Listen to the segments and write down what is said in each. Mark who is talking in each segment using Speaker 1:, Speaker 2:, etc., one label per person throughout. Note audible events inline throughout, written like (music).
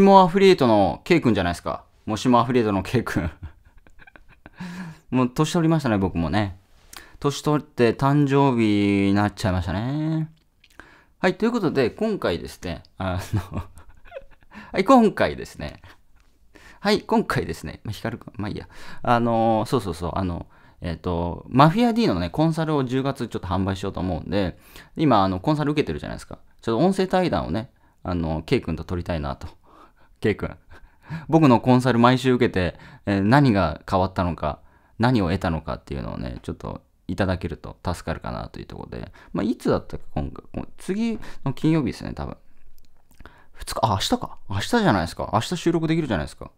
Speaker 1: もアフリエイトの K 君じゃないですか。もしもアフリエイトの K 君 (laughs) もう年取りましたね、僕もね。年取って誕生日になっちゃいましたね。はい、ということで、今回ですね、あの (laughs) はい、今回ですね、はい、今回ですね、カくん、まあいいや、あの、そうそうそう、あの、えっ、ー、と、マフィア D のね、コンサルを10月ちょっと販売しようと思うんで、今、あの、コンサル受けてるじゃないですか。ちょっと音声対談をね、あの、K 君と撮りたいなと K 君。僕のコンサル毎週受けて、えー、何が変わったのか、何を得たのかっていうのをね、ちょっといただけると助かるかなというところで、まあ、いつだったか今回、次の金曜日ですね、多分。2日、あ、明日か。明日じゃないですか。明日収録できるじゃないですか。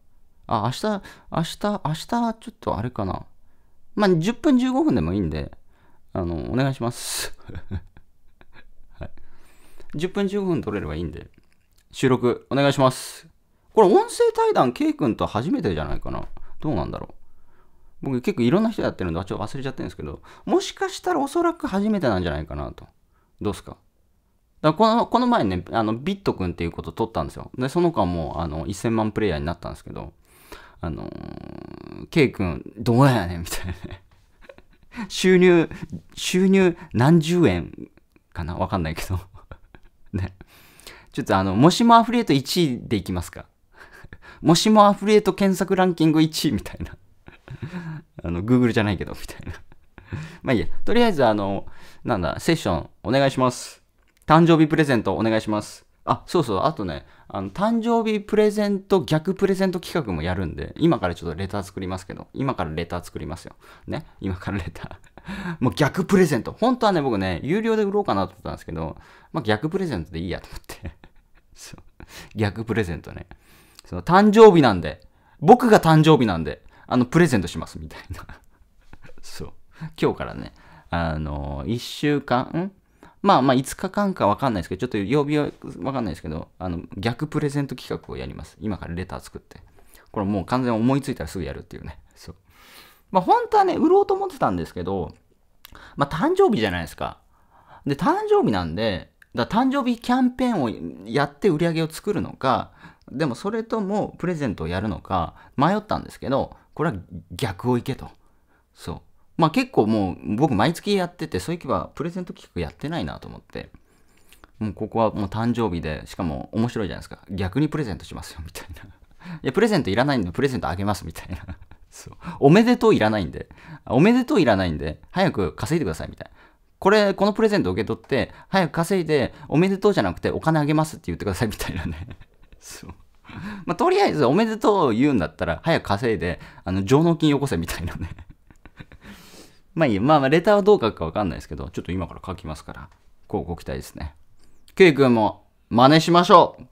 Speaker 1: あ、明日、明日、明日はちょっとあれかな。まあ、10分15分でもいいんで、あの、お願いします。10 (laughs) 分15分取れればいいんで、収録お願いします。これ音声対談 K 君と初めてじゃないかな。どうなんだろう。僕結構いろんな人やってるんで、ちょっと忘れちゃってるんですけど、もしかしたらおそらく初めてなんじゃないかなと。どうですかだこのこの前ね、あのビット君っていうこと取ったんですよ。で、その間もあの1000万プレイヤーになったんですけど、あのー、K 君、どうやねんみたいなね。収入、収入何十円かなわかんないけど。ね。ちょっとあの、もしもアフリエート1位でいきますかもしもアフリエイト検索ランキング1位みたいな。(laughs) あの、Google じゃないけど、みたいな。(laughs) まあいいや。とりあえず、あの、なんだ、セッションお願いします。誕生日プレゼントお願いします。あ、そうそう、あとね、あの、誕生日プレゼント、逆プレゼント企画もやるんで、今からちょっとレター作りますけど、今からレター作りますよ。ね、今からレター。(laughs) もう逆プレゼント。本当はね、僕ね、有料で売ろうかなと思ったんですけど、まあ逆プレゼントでいいやと思って。そう。逆プレゼントね。その誕生日なんで、僕が誕生日なんで、あの、プレゼントしますみたいな。(laughs) そう。今日からね、あの、一週間、んまあまあ5日間か分かんないですけど、ちょっと曜日は分かんないですけど、あの、逆プレゼント企画をやります。今からレター作って。これもう完全思いついたらすぐやるっていうね。そう。まあ本当はね、売ろうと思ってたんですけど、まあ誕生日じゃないですか。で、誕生日なんで、だ誕生日キャンペーンをやって売り上げを作るのか、でもそれともプレゼントをやるのか迷ったんですけど、これは逆をいけと。そう。まあ結構もう僕毎月やってて、そういえばプレゼント企画やってないなと思って、もうここはもう誕生日で、しかも面白いじゃないですか。逆にプレゼントしますよ、みたいな。いや、プレゼントいらないんで、プレゼントあげます、みたいな。そう。おめでとういらないんで、おめでとういらないんで、早く稼いでください、みたいな。これ、このプレゼント受け取って、早く稼いで、おめでとうじゃなくてお金あげますって言ってください、みたいなね。そう。まあ、とりあえず、おめでとう言うんだったら、早く稼いで、あの、上納金よこせみたいなね。(laughs) まあいいまあ、まあ、レターはどう書くかわかんないですけど、ちょっと今から書きますから、こうご期待ですね。ケイ君も、真似しましょう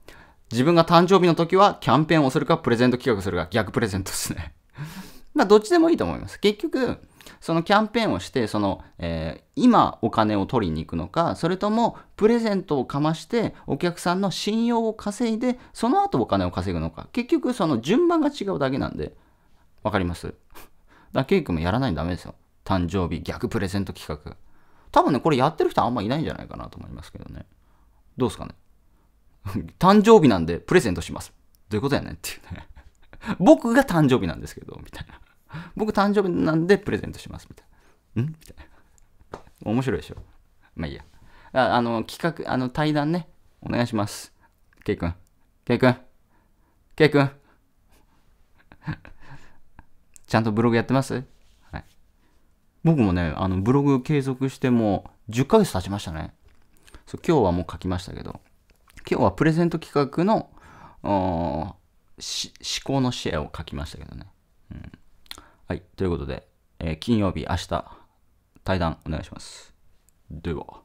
Speaker 1: 自分が誕生日の時は、キャンペーンをするか、プレゼント企画するか、逆プレゼントですね。(laughs) まあ、どっちでもいいと思います。結局、そのキャンペーンをして、その、えー、今お金を取りに行くのか、それともプレゼントをかまして、お客さんの信用を稼いで、その後お金を稼ぐのか。結局、その順番が違うだけなんで、わかります (laughs) だからケイ君もやらないとダメですよ。誕生日逆プレゼント企画。多分ね、これやってる人あんまいないんじゃないかなと思いますけどね。どうですかね (laughs) 誕生日なんでプレゼントします。どういうことやねんっていうね (laughs) 僕が誕生日なんですけど、みたいな僕誕生日なんでプレゼントしますみたいな。んみたいな。面白いでしょ。まあいいや。あの、企画、あの、対談ね、お願いします。ケイ君。ケイ君。ケイ君。ちゃんとブログやってますはい。僕もね、あの、ブログ継続してもう10ヶ月経ちましたね。そう、今日はもう書きましたけど、今日はプレゼント企画の、思考のシェアを書きましたけどね。うんはい、ということで、えー、金曜日、明日、対談お願いします。では。